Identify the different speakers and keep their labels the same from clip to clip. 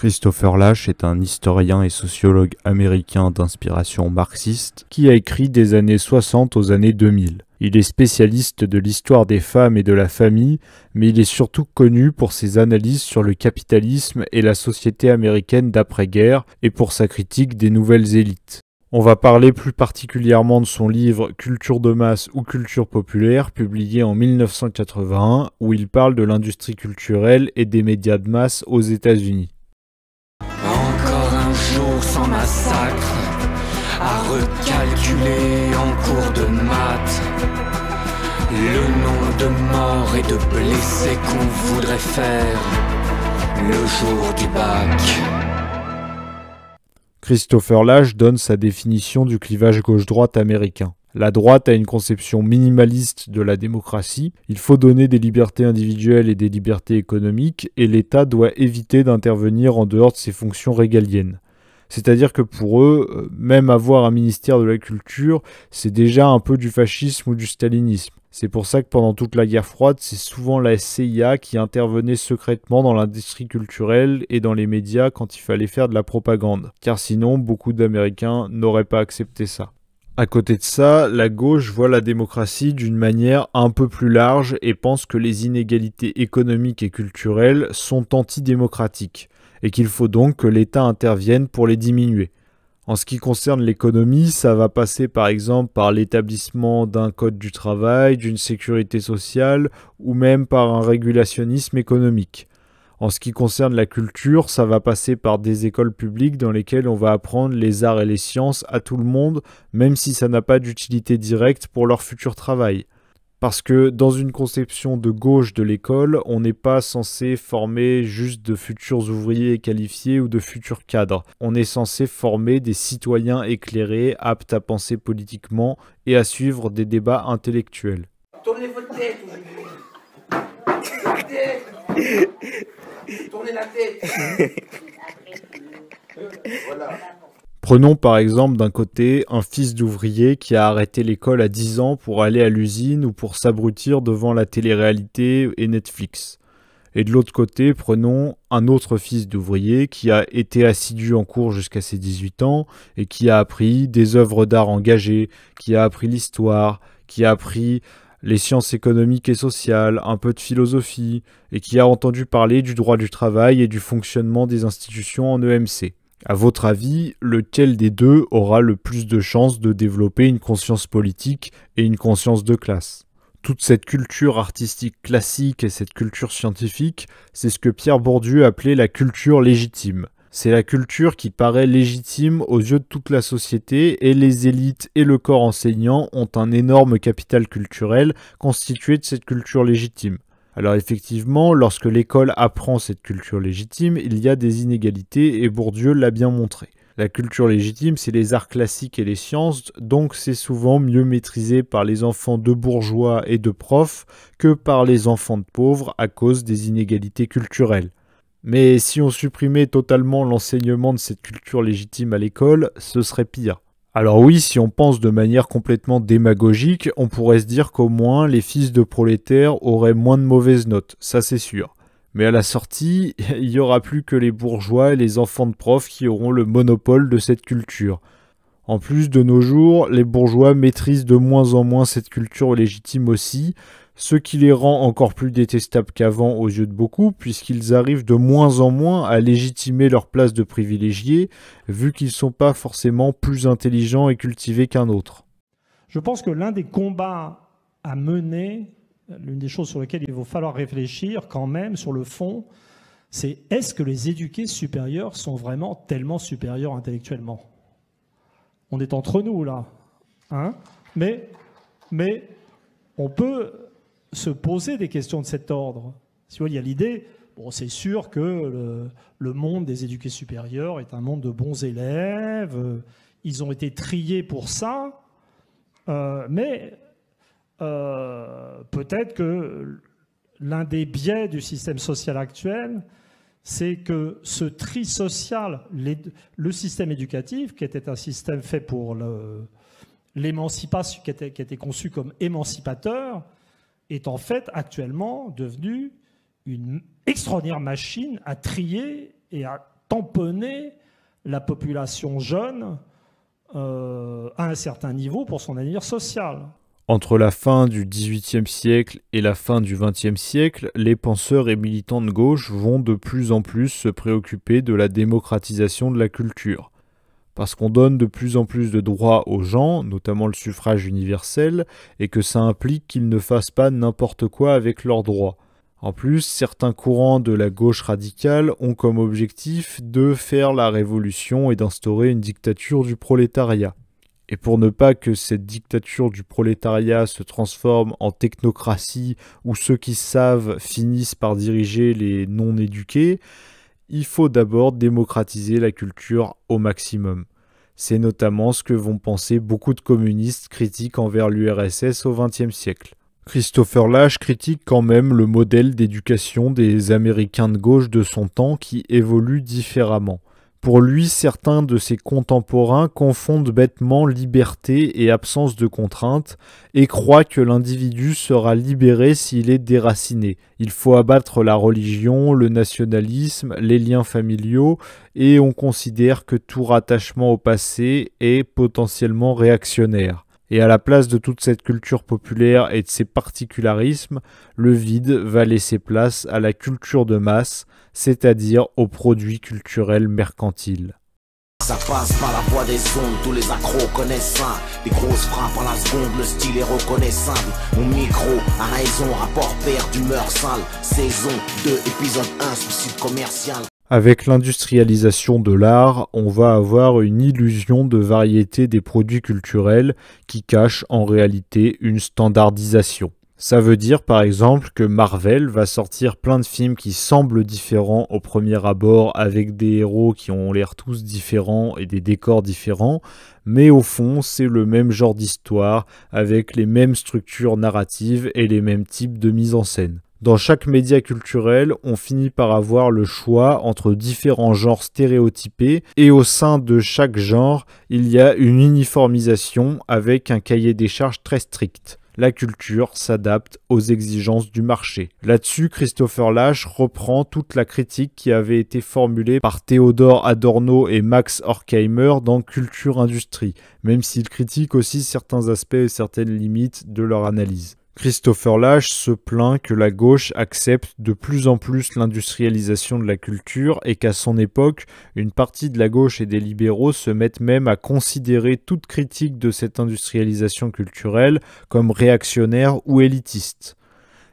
Speaker 1: Christopher Lash est un historien et sociologue américain d'inspiration marxiste qui a écrit des années 60 aux années 2000. Il est spécialiste de l'histoire des femmes et de la famille, mais il est surtout connu pour ses analyses sur le capitalisme et la société américaine d'après-guerre et pour sa critique des nouvelles élites. On va parler plus particulièrement de son livre Culture de masse ou culture populaire, publié en 1981, où il parle de l'industrie culturelle et des médias de masse aux États-Unis
Speaker 2: massacre à recalculer en cours de maths le de morts et de blessés qu'on voudrait faire le jour du bac.
Speaker 1: Christopher Lash donne sa définition du clivage gauche-droite américain. La droite a une conception minimaliste de la démocratie, il faut donner des libertés individuelles et des libertés économiques, et l'État doit éviter d'intervenir en dehors de ses fonctions régaliennes. C'est-à-dire que pour eux, euh, même avoir un ministère de la culture, c'est déjà un peu du fascisme ou du stalinisme. C'est pour ça que pendant toute la guerre froide, c'est souvent la CIA qui intervenait secrètement dans l'industrie culturelle et dans les médias quand il fallait faire de la propagande, car sinon beaucoup d'Américains n'auraient pas accepté ça. À côté de ça, la gauche voit la démocratie d'une manière un peu plus large et pense que les inégalités économiques et culturelles sont antidémocratiques et qu'il faut donc que l'État intervienne pour les diminuer. En ce qui concerne l'économie, ça va passer par exemple par l'établissement d'un code du travail, d'une sécurité sociale ou même par un régulationnisme économique. En ce qui concerne la culture, ça va passer par des écoles publiques dans lesquelles on va apprendre les arts et les sciences à tout le monde, même si ça n'a pas d'utilité directe pour leur futur travail. Parce que dans une conception de gauche de l'école, on n'est pas censé former juste de futurs ouvriers qualifiés ou de futurs cadres. On est censé former des citoyens éclairés, aptes à penser politiquement et à suivre des débats intellectuels.
Speaker 2: Tournez votre tête Tournez la tête
Speaker 1: Voilà. Prenons par exemple d'un côté un fils d'ouvrier qui a arrêté l'école à 10 ans pour aller à l'usine ou pour s'abrutir devant la télé-réalité et Netflix. Et de l'autre côté, prenons un autre fils d'ouvrier qui a été assidu en cours jusqu'à ses 18 ans et qui a appris des œuvres d'art engagées, qui a appris l'histoire, qui a appris les sciences économiques et sociales, un peu de philosophie, et qui a entendu parler du droit du travail et du fonctionnement des institutions en EMC. À votre avis, lequel des deux aura le plus de chances de développer une conscience politique et une conscience de classe toute cette culture artistique classique et cette culture scientifique, c'est ce que Pierre Bourdieu appelait la culture légitime. C'est la culture qui paraît légitime aux yeux de toute la société et les élites et le corps enseignant ont un énorme capital culturel constitué de cette culture légitime. Alors effectivement, lorsque l'école apprend cette culture légitime, il y a des inégalités et Bourdieu l'a bien montré. La culture légitime, c'est les arts classiques et les sciences, donc c'est souvent mieux maîtrisé par les enfants de bourgeois et de profs que par les enfants de pauvres à cause des inégalités culturelles. Mais si on supprimait totalement l'enseignement de cette culture légitime à l'école, ce serait pire. Alors oui, si on pense de manière complètement démagogique, on pourrait se dire qu'au moins les fils de prolétaires auraient moins de mauvaises notes, ça c'est sûr. Mais à la sortie, il n'y aura plus que les bourgeois et les enfants de profs qui auront le monopole de cette culture. En plus, de nos jours, les bourgeois maîtrisent de moins en moins cette culture légitime aussi, ce qui les rend encore plus détestables qu'avant aux yeux de beaucoup, puisqu'ils arrivent de moins en moins à légitimer leur place de privilégiés, vu qu'ils ne sont pas forcément plus intelligents et cultivés qu'un autre.
Speaker 2: Je pense que l'un des combats à mener, l'une des choses sur lesquelles il va falloir réfléchir quand même sur le fond, c'est est-ce que les éduqués supérieurs sont vraiment tellement supérieurs intellectuellement On est entre nous là, hein mais, mais on peut se poser des questions de cet ordre. Si il y a l'idée, bon, c'est sûr que le, monde des éduqués supérieurs est un monde de bons élèves, euh, ils ont été triés pour ça, euh, mais euh, peut-être que l'un des biais du système social actuel, c'est que ce tri social, le système éducatif, qui était un système fait pour l'émancipation, qui était, conçu comme émancipateur, est en fait actuellement devenue une extraordinaire machine à trier et à tamponner la population jeune euh, à un certain niveau pour son avenir social.
Speaker 1: Entre la fin du XVIIIe siècle et la fin du XXe siècle, les penseurs et militants de gauche vont de plus en plus se préoccuper de la démocratisation de la culture parce qu'on donne de plus en plus de droits aux gens, notamment le suffrage universel, et que ça implique qu'ils ne fassent pas n'importe quoi avec leurs droits. En plus, certains courants de la gauche radicale ont comme objectif de faire la révolution et d'instaurer une dictature du prolétariat. Et pour ne pas que cette dictature du prolétariat se transforme en technocratie où ceux qui savent finissent par diriger les non éduqués, il faut d'abord démocratiser la culture au maximum. C'est notamment ce que vont penser beaucoup de communistes critiques envers l'URSS au XXe siècle. Christopher Lash critique quand même le modèle d'éducation des Américains de gauche de son temps qui évolue différemment. Pour lui, certains de ses contemporains confondent bêtement liberté et absence de contraintes et croient que l'individu sera libéré s'il est déraciné. Il faut abattre la religion, le nationalisme, les liens familiaux et on considère que tout rattachement au passé est potentiellement réactionnaire et à la place de toute cette culture populaire et de ses particularismes, le vide va laisser place à la culture de masse, c'est-à-dire aux produits culturels mercantiles.
Speaker 2: Ça passe par la voie des ondes, tous les accros connaissent ça. Des grosses frappes à la seconde, le style est reconnaissable. Mon micro a raison, rapport père d'humeur sale. Saison 2, épisode 1, suicide commercial.
Speaker 1: Avec l'industrialisation de l'art, on va avoir une illusion de variété des produits culturels qui cache en réalité une standardisation. Ça veut dire par exemple que Marvel va sortir plein de films qui semblent différents au premier abord avec des héros qui ont l'air tous différents et des décors différents, mais au fond c'est le même genre d'histoire avec les mêmes structures narratives et les mêmes types de mise en scène. Dans chaque média culturel, on finit par avoir le choix entre différents genres stéréotypés et au sein de chaque genre, il y a une uniformisation avec un cahier des charges très strict. La culture s'adapte aux exigences du marché. Là-dessus, Christopher Lash reprend toute la critique qui avait été formulée par Théodore Adorno et Max Horkheimer dans Culture Industrie, même s'il critique aussi certains aspects et certaines limites de leur analyse. Christopher Lash se plaint que la gauche accepte de plus en plus l'industrialisation de la culture et qu'à son époque, une partie de la gauche et des libéraux se mettent même à considérer toute critique de cette industrialisation culturelle comme réactionnaire ou élitiste.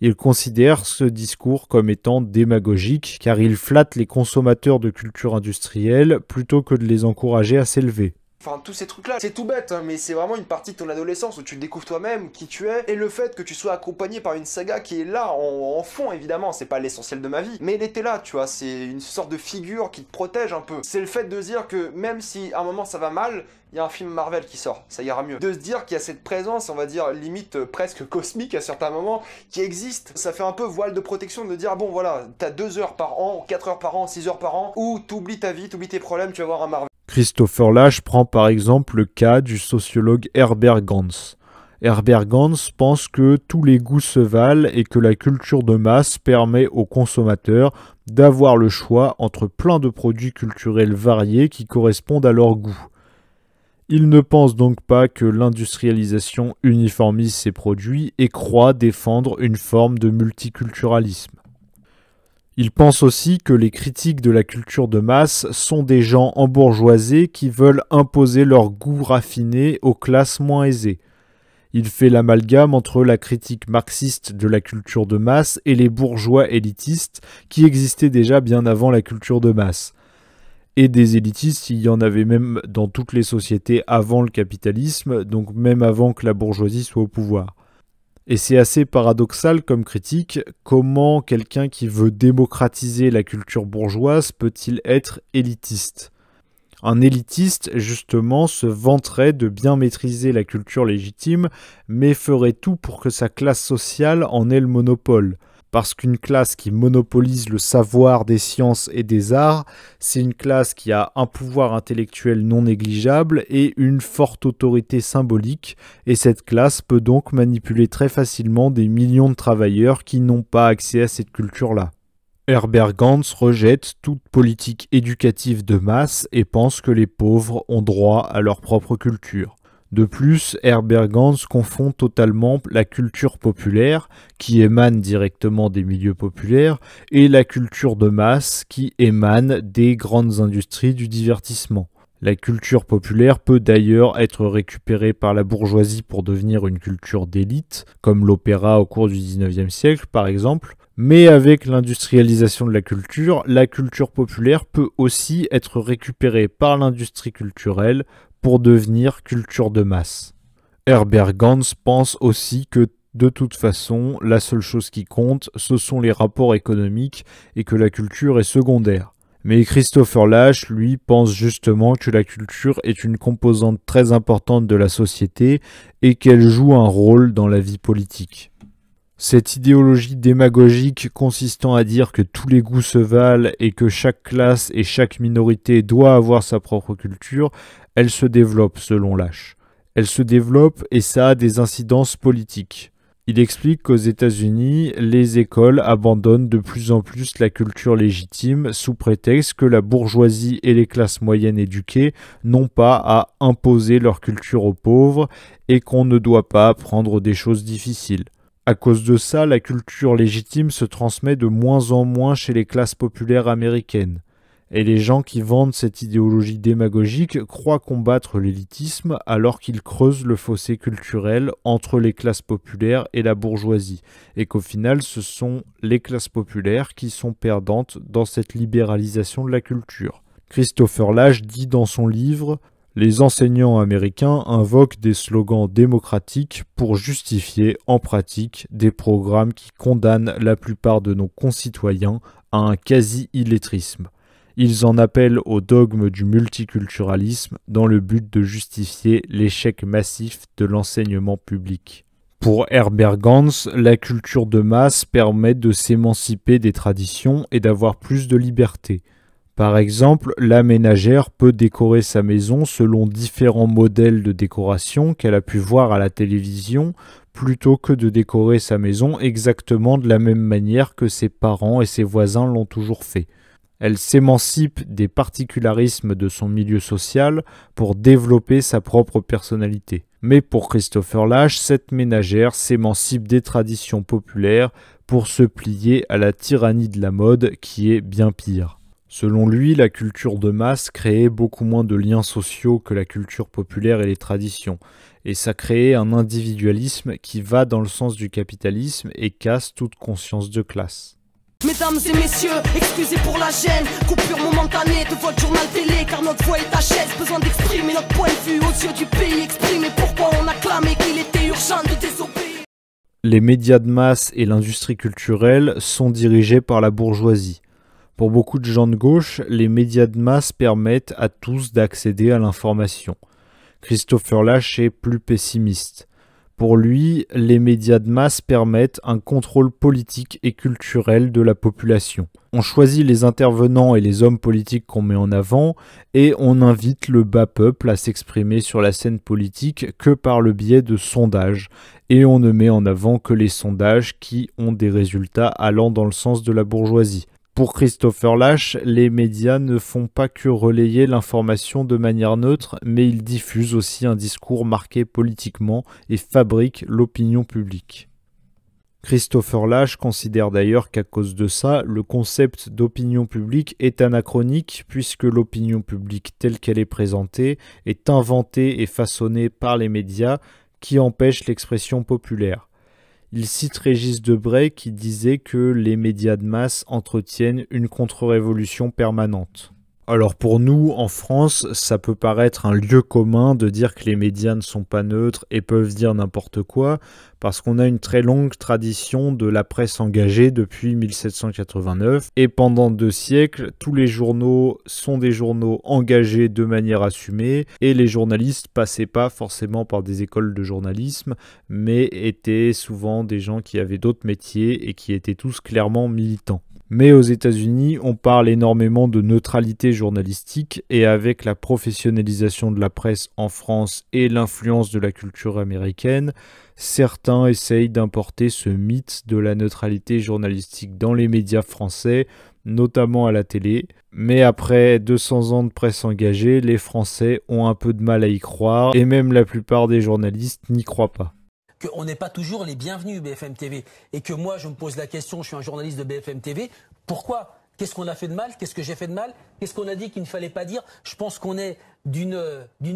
Speaker 1: Il considère ce discours comme étant démagogique car il flatte les consommateurs de culture industrielle plutôt que de les encourager à s'élever.
Speaker 2: Enfin, tous ces trucs-là, c'est tout bête, hein, mais c'est vraiment une partie de ton adolescence où tu découvres toi-même qui tu es, et le fait que tu sois accompagné par une saga qui est là, en, fond évidemment, c'est pas l'essentiel de ma vie, mais elle était là, tu vois, c'est une sorte de figure qui te protège un peu. C'est le fait de dire que même si à un moment ça va mal, il y a un film Marvel qui sort, ça ira mieux. De se dire qu'il y a cette présence, on va dire, limite euh, presque cosmique à certains moments, qui existe, ça fait un peu voile de protection de dire, bon voilà, t'as deux heures par an, quatre heures
Speaker 1: par an, six heures par an, où t'oublies ta vie, t'oublies tes problèmes, tu vas voir un Marvel. Christopher Lash prend par exemple le cas du sociologue Herbert Gans. Herbert Gans pense que tous les goûts se valent et que la culture de masse permet aux consommateurs d'avoir le choix entre plein de produits culturels variés qui correspondent à leurs goûts. Il ne pense donc pas que l'industrialisation uniformise ses produits et croit défendre une forme de multiculturalisme. Il pense aussi que les critiques de la culture de masse sont des gens embourgeoisés qui veulent imposer leur goût raffiné aux classes moins aisées. Il fait l'amalgame entre la critique marxiste de la culture de masse et les bourgeois élitistes qui existaient déjà bien avant la culture de masse. Et des élitistes, il y en avait même dans toutes les sociétés avant le capitalisme, donc même avant que la bourgeoisie soit au pouvoir. Et c'est assez paradoxal comme critique, comment quelqu'un qui veut démocratiser la culture bourgeoise peut-il être élitiste un élitiste, justement, se vanterait de bien maîtriser la culture légitime, mais ferait tout pour que sa classe sociale en ait le monopole parce qu'une classe qui monopolise le savoir des sciences et des arts, c'est une classe qui a un pouvoir intellectuel non négligeable et une forte autorité symbolique, et cette classe peut donc manipuler très facilement des millions de travailleurs qui n'ont pas accès à cette culture-là. Herbert Gantz rejette toute politique éducative de masse et pense que les pauvres ont droit à leur propre culture. De plus, Herberg-Gans confond totalement la culture populaire, qui émane directement des milieux populaires, et la culture de masse, qui émane des grandes industries du divertissement. La culture populaire peut d'ailleurs être récupérée par la bourgeoisie pour devenir une culture d'élite, comme l'opéra au cours du 19e siècle par exemple, mais avec l'industrialisation de la culture, la culture populaire peut aussi être récupérée par l'industrie culturelle pour devenir culture de masse. Herbert Gans pense aussi que de toute façon, la seule chose qui compte, ce sont les rapports économiques et que la culture est secondaire. Mais Christopher Lash, lui, pense justement que la culture est une composante très importante de la société et qu'elle joue un rôle dans la vie politique. Cette idéologie démagogique consistant à dire que tous les goûts se valent et que chaque classe et chaque minorité doit avoir sa propre culture, elle se développe selon Lash. Elle se développe et ça a des incidences politiques. Il explique qu'aux États-Unis, les écoles abandonnent de plus en plus la culture légitime sous prétexte que la bourgeoisie et les classes moyennes éduquées n'ont pas à imposer leur culture aux pauvres et qu'on ne doit pas apprendre des choses difficiles. À cause de ça, la culture légitime se transmet de moins en moins chez les classes populaires américaines, et les gens qui vendent cette idéologie démagogique croient combattre l'élitisme alors qu'ils creusent le fossé culturel entre les classes populaires et la bourgeoisie, et qu'au final ce sont les classes populaires qui sont perdantes dans cette libéralisation de la culture. Christopher Lage dit dans son livre les enseignants américains invoquent des slogans démocratiques pour justifier en pratique des programmes qui condamnent la plupart de nos concitoyens à un quasi-illettrisme. Ils en appellent au dogme du multiculturalisme dans le but de justifier l'échec massif de l'enseignement public. Pour Herbert Gans, la culture de masse permet de s'émanciper des traditions et d'avoir plus de liberté. Par exemple, la ménagère peut décorer sa maison selon différents modèles de décoration qu'elle a pu voir à la télévision, plutôt que de décorer sa maison exactement de la même manière que ses parents et ses voisins l'ont toujours fait. Elle s'émancipe des particularismes de son milieu social pour développer sa propre personnalité. Mais pour Christopher Lash, cette ménagère s'émancipe des traditions populaires pour se plier à la tyrannie de la mode qui est bien pire. Selon lui, la culture de masse créait beaucoup moins de liens sociaux que la culture populaire et les traditions, et ça créait un individualisme qui va dans le sens du capitalisme et casse toute conscience de classe.
Speaker 2: Mesdames et messieurs, excusez pour la gêne, car notre chaise, point de vue pays, on de
Speaker 1: Les médias de masse et l'industrie culturelle sont dirigés par la bourgeoisie. Pour beaucoup de gens de gauche, les médias de masse permettent à tous d'accéder à l'information. Christopher Lash est plus pessimiste. Pour lui, les médias de masse permettent un contrôle politique et culturel de la population. On choisit les intervenants et les hommes politiques qu'on met en avant et on invite le bas peuple à s'exprimer sur la scène politique que par le biais de sondages et on ne met en avant que les sondages qui ont des résultats allant dans le sens de la bourgeoisie. Pour Christopher Lash, les médias ne font pas que relayer l'information de manière neutre, mais ils diffusent aussi un discours marqué politiquement et fabriquent l'opinion publique. Christopher Lash considère d'ailleurs qu'à cause de ça, le concept d'opinion publique est anachronique puisque l'opinion publique telle qu'elle est présentée est inventée et façonnée par les médias qui empêchent l'expression populaire. Il cite Régis Debray qui disait que les médias de masse entretiennent une contre-révolution permanente alors pour nous, en France, ça peut paraître un lieu commun de dire que les médias ne sont pas neutres et peuvent dire n'importe quoi, parce qu'on a une très longue tradition de la presse engagée depuis 1789, et pendant deux siècles, tous les journaux sont des journaux engagés de manière assumée, et les journalistes passaient pas forcément par des écoles de journalisme, mais étaient souvent des gens qui avaient d'autres métiers et qui étaient tous clairement militants. Mais aux États-Unis, on parle énormément de neutralité journalistique et avec la professionnalisation de la presse en France et l'influence de la culture américaine, certains essayent d'importer ce mythe de la neutralité journalistique dans les médias français, notamment à la télé. Mais après 200 ans de presse engagée, les Français ont un peu de mal à y croire et même la plupart des journalistes n'y croient pas
Speaker 2: qu'on n'est pas toujours les bienvenus BFM TV. Et que moi, je me pose la question, je suis un journaliste de BFM TV, pourquoi Qu'est-ce qu'on a fait de mal Qu'est-ce que j'ai fait de mal Qu'est-ce qu'on a dit qu'il ne fallait pas dire Je pense qu'on est d'une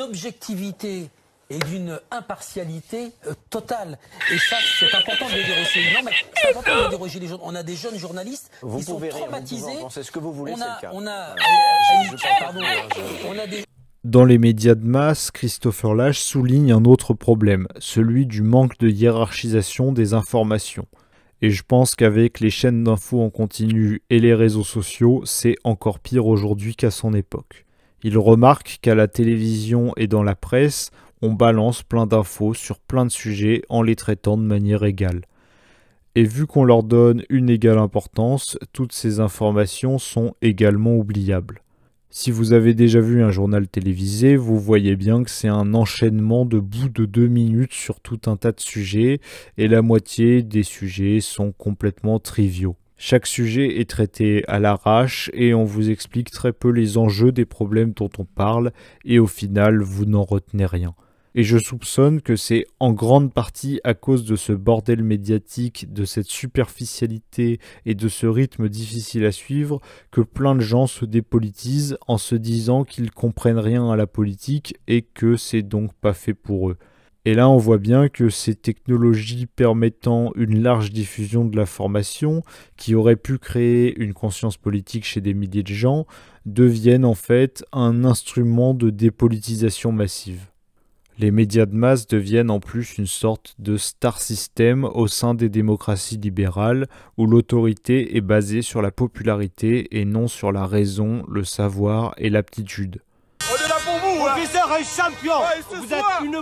Speaker 2: objectivité et d'une impartialité euh, totale. Et ça, c'est important de le dire gens. mais c'est important de les On a des jeunes journalistes vous qui sont traumatisés. vous pouvez ce que vous voulez, on a, le cas. On a, euh, on a des...
Speaker 1: Dans les médias de masse, Christopher Lash souligne un autre problème, celui du manque de hiérarchisation des informations. Et je pense qu'avec les chaînes d'infos en continu et les réseaux sociaux, c'est encore pire aujourd'hui qu'à son époque. Il remarque qu'à la télévision et dans la presse, on balance plein d'infos sur plein de sujets en les traitant de manière égale. Et vu qu'on leur donne une égale importance, toutes ces informations sont également oubliables. Si vous avez déjà vu un journal télévisé, vous voyez bien que c'est un enchaînement de bouts de deux minutes sur tout un tas de sujets, et la moitié des sujets sont complètement triviaux. Chaque sujet est traité à l'arrache et on vous explique très peu les enjeux des problèmes dont on parle, et au final vous n'en retenez rien. Et je soupçonne que c'est en grande partie à cause de ce bordel médiatique, de cette superficialité et de ce rythme difficile à suivre que plein de gens se dépolitisent en se disant qu'ils comprennent rien à la politique et que c'est donc pas fait pour eux. Et là, on voit bien que ces technologies permettant une large diffusion de la formation, qui aurait pu créer une conscience politique chez des milliers de gens, deviennent en fait un instrument de dépolitisation massive. Les médias de masse deviennent en plus une sorte de star système au sein des démocraties libérales où l'autorité est basée sur la popularité et non sur la raison, le savoir et l'aptitude. Hein. Professeur
Speaker 2: champion Vous êtes une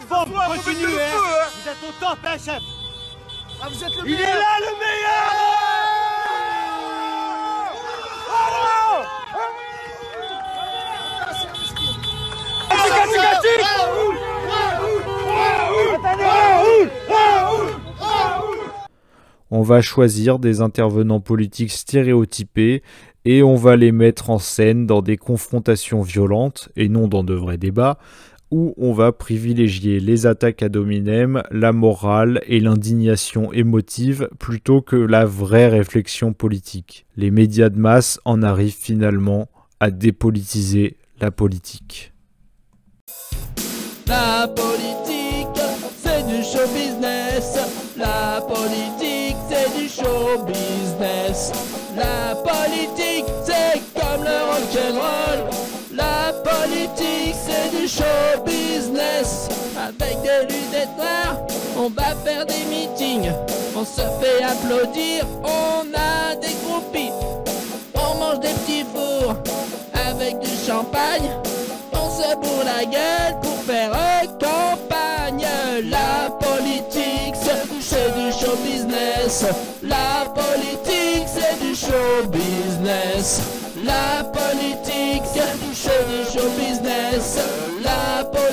Speaker 1: on va choisir des intervenants politiques stéréotypés et on va les mettre en scène dans des confrontations violentes et non dans de vrais débats, où on va privilégier les attaques à dominem, la morale et l'indignation émotive plutôt que la vraie réflexion politique. Les médias de masse en arrivent finalement à dépolitiser la politique.
Speaker 2: La politique. c'est du show business. Avec des lunettes noires, on va faire des meetings. On se fait applaudir, on a des groupies. On mange des petits fours avec du champagne. On se bourre la gueule pour faire campagne. La politique, c'est du show business. La politique, c'est du show business. La politique, c'est du your business. La